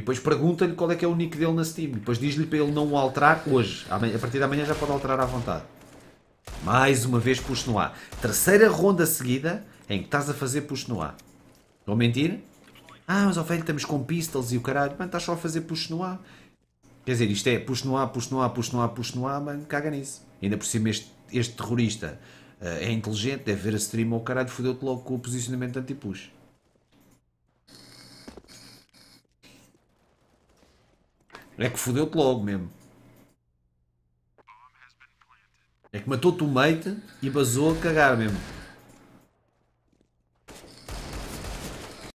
E depois pergunta-lhe qual é que é o nick dele na Steam. depois diz-lhe para ele não o alterar hoje. A partir da manhã já pode alterar à vontade. Mais uma vez puxo no ar. Terceira ronda seguida em que estás a fazer puxo no ar. a mentir? Ah, mas ó velho, estamos com pistols e o caralho. Mano, estás só a fazer puxo no ar. Quer dizer, isto é puxo no ar, puxo no ar, puxo no ar, puxo no ar. Mano, caga nisso. Ainda por cima este, este terrorista uh, é inteligente, deve ver a stream ou oh, caralho, fodeu-te logo com o posicionamento anti-push. É que fodeu-te logo mesmo. É que matou-te o mate e basou a cagar mesmo.